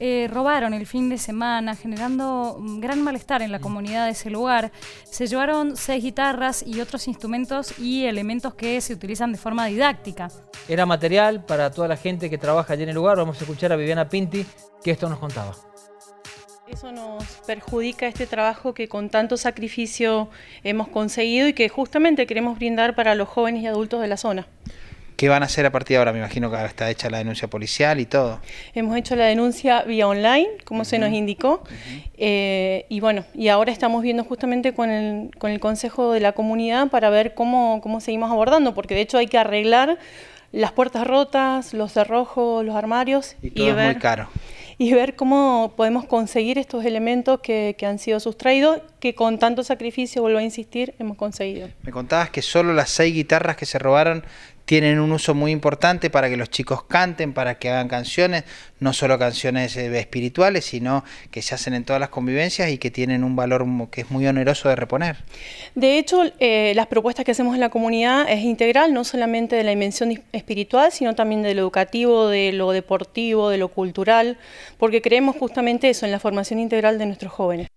Eh, robaron el fin de semana, generando gran malestar en la mm. comunidad de ese lugar. Se llevaron seis guitarras y otros instrumentos y elementos que se utilizan de forma didáctica. Era material para toda la gente que trabaja allí en el lugar. Vamos a escuchar a Viviana Pinti, que esto nos contaba. Eso nos perjudica este trabajo que con tanto sacrificio hemos conseguido y que justamente queremos brindar para los jóvenes y adultos de la zona. ¿Qué van a hacer a partir de ahora? Me imagino que está hecha la denuncia policial y todo. Hemos hecho la denuncia vía online, como se nos indicó, eh, y bueno, y ahora estamos viendo justamente con el, con el Consejo de la Comunidad para ver cómo, cómo seguimos abordando, porque de hecho hay que arreglar las puertas rotas, los cerrojos, los armarios. Y todo es muy caro. Y ver cómo podemos conseguir estos elementos que, que, han sido sustraídos, que con tanto sacrificio, vuelvo a insistir, hemos conseguido. Me contabas que solo las seis guitarras que se robaron tienen un uso muy importante para que los chicos canten, para que hagan canciones, no solo canciones eh, espirituales, sino que se hacen en todas las convivencias y que tienen un valor que es muy oneroso de reponer. De hecho, eh, las propuestas que hacemos en la comunidad es integral, no solamente de la dimensión espiritual, sino también de lo educativo, de lo deportivo, de lo cultural, porque creemos justamente eso, en la formación integral de nuestros jóvenes.